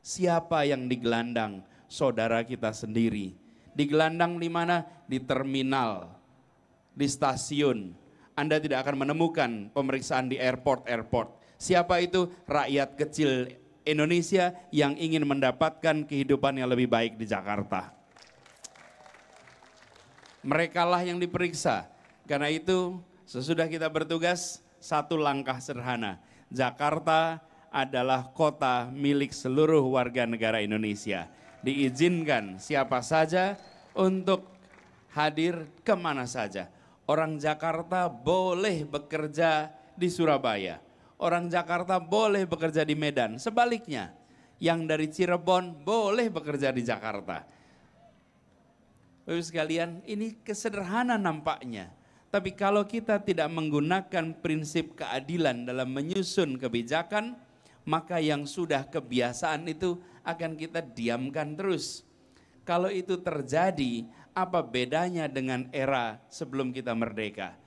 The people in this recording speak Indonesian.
Siapa yang digelandang? Saudara kita sendiri. Digelandang di mana? Di terminal, di stasiun. Anda tidak akan menemukan pemeriksaan di airport-airport. Siapa itu? Rakyat kecil Indonesia yang ingin mendapatkan kehidupan yang lebih baik di Jakarta. Merekalah yang diperiksa. Karena itu, sesudah kita bertugas, satu langkah sederhana. Jakarta adalah kota milik seluruh warga negara Indonesia. Diizinkan siapa saja untuk hadir kemana saja. Orang Jakarta boleh bekerja di Surabaya. Orang Jakarta boleh bekerja di Medan. Sebaliknya, yang dari Cirebon boleh bekerja di Jakarta. Bapak sekalian, ini kesederhana nampaknya. Tapi kalau kita tidak menggunakan prinsip keadilan dalam menyusun kebijakan, maka yang sudah kebiasaan itu akan kita diamkan terus. Kalau itu terjadi, apa bedanya dengan era sebelum kita merdeka?